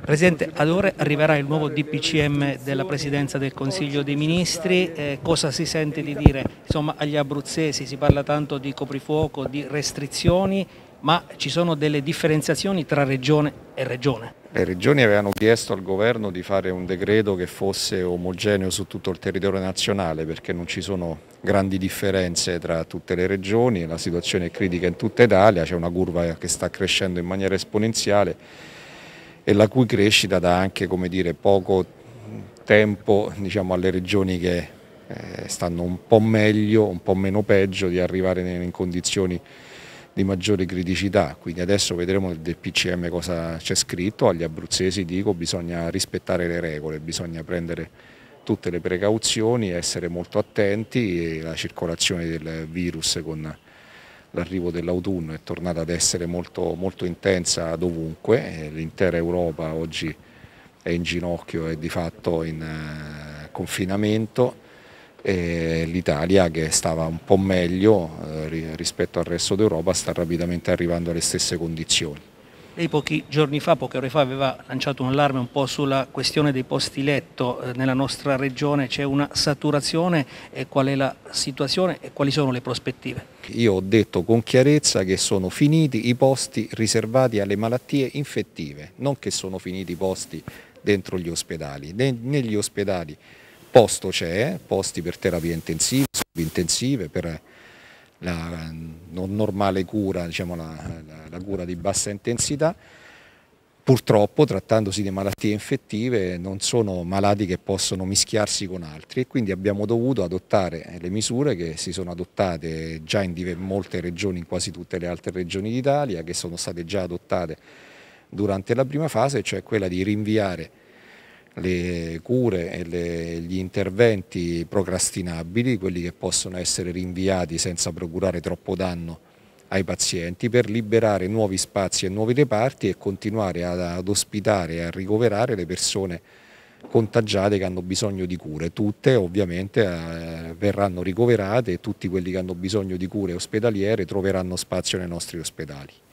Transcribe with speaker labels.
Speaker 1: Presidente, ad ore arriverà il nuovo DPCM della Presidenza del Consiglio dei Ministri, eh, cosa si sente di dire Insomma, agli abruzzesi? Si parla tanto di coprifuoco, di restrizioni, ma ci sono delle differenziazioni tra regione e regione.
Speaker 2: Le regioni avevano chiesto al governo di fare un decreto che fosse omogeneo su tutto il territorio nazionale perché non ci sono grandi differenze tra tutte le regioni, la situazione è critica in tutta Italia, c'è una curva che sta crescendo in maniera esponenziale e la cui crescita dà anche dire, poco tempo diciamo, alle regioni che eh, stanno un po' meglio, un po' meno peggio di arrivare in condizioni di maggiore criticità, quindi adesso vedremo nel DPCM cosa c'è scritto, agli abruzzesi dico bisogna rispettare le regole, bisogna prendere tutte le precauzioni, essere molto attenti e la circolazione del virus con l'arrivo dell'autunno è tornata ad essere molto, molto intensa dovunque, eh, l'intera Europa oggi è in ginocchio, è di fatto in eh, confinamento l'Italia che stava un po' meglio eh, rispetto al resto d'Europa sta rapidamente arrivando alle stesse condizioni.
Speaker 1: Lei pochi giorni fa, poche ore fa, aveva lanciato un allarme un po' sulla questione dei posti letto. Eh, nella nostra regione c'è una saturazione e qual è la situazione e quali sono le prospettive?
Speaker 2: Io ho detto con chiarezza che sono finiti i posti riservati alle malattie infettive, non che sono finiti i posti dentro gli ospedali. Negli ospedali posto c'è, posti per terapia intensiva, intensive, per la non normale cura, diciamo la, la, la cura di bassa intensità. Purtroppo, trattandosi di malattie infettive, non sono malati che possono mischiarsi con altri e quindi abbiamo dovuto adottare le misure che si sono adottate già in molte regioni, in quasi tutte le altre regioni d'Italia, che sono state già adottate durante la prima fase, cioè quella di rinviare le cure e le, gli interventi procrastinabili, quelli che possono essere rinviati senza procurare troppo danno ai pazienti, per liberare nuovi spazi e nuovi reparti e continuare ad, ad ospitare e a ricoverare le persone contagiate che hanno bisogno di cure. Tutte ovviamente eh, verranno ricoverate e tutti quelli che hanno bisogno di cure ospedaliere troveranno spazio nei nostri ospedali.